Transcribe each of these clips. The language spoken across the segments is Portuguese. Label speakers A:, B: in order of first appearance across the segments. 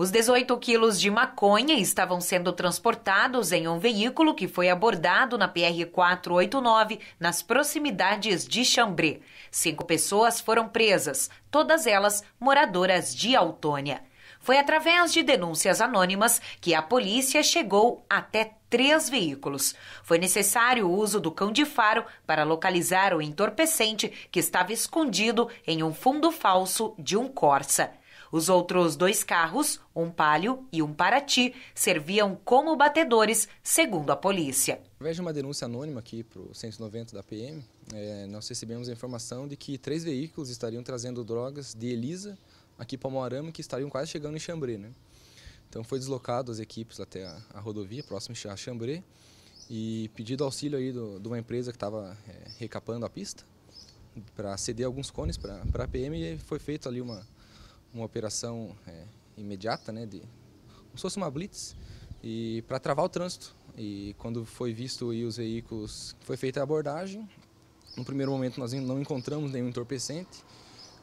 A: Os 18 quilos de maconha estavam sendo transportados em um veículo que foi abordado na PR-489, nas proximidades de Chambré. Cinco pessoas foram presas, todas elas moradoras de Autônia. Foi através de denúncias anônimas que a polícia chegou até três veículos. Foi necessário o uso do cão de faro para localizar o entorpecente que estava escondido em um fundo falso de um Corsa. Os outros dois carros, um Palio e um parati, serviam como batedores, segundo a polícia.
B: Através de uma denúncia anônima aqui para o 190 da PM, é, nós recebemos a informação de que três veículos estariam trazendo drogas de Elisa aqui para Moarama, que estariam quase chegando em Chambré, né? Então foi deslocado as equipes até a, a rodovia, próximo a Chambré, e pedido auxílio aí do, de uma empresa que estava é, recapando a pista para ceder alguns cones para a PM e foi feito ali uma, uma operação é, imediata, né, de, como se fosse uma blitz, e para travar o trânsito. E quando foi visto os veículos, foi feita a abordagem. No primeiro momento nós não encontramos nenhum entorpecente,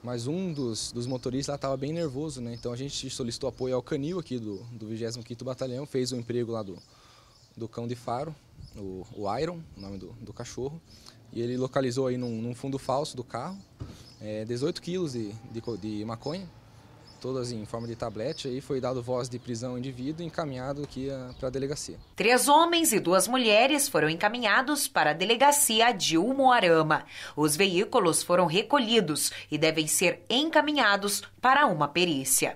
B: mas um dos, dos motoristas estava bem nervoso, né? Então a gente solicitou apoio ao canil aqui do, do 25º Batalhão, fez o um emprego lá do, do cão de faro, o, o Iron, o nome do, do cachorro, e ele localizou aí num, num fundo falso do carro é, 18 quilos de, de, de maconha, todas em forma de tablete e foi
A: dado voz de prisão ao indivíduo e encaminhado aqui ah, para a delegacia. Três homens e duas mulheres foram encaminhados para a delegacia de Umuarama. Os veículos foram recolhidos e devem ser encaminhados para uma perícia.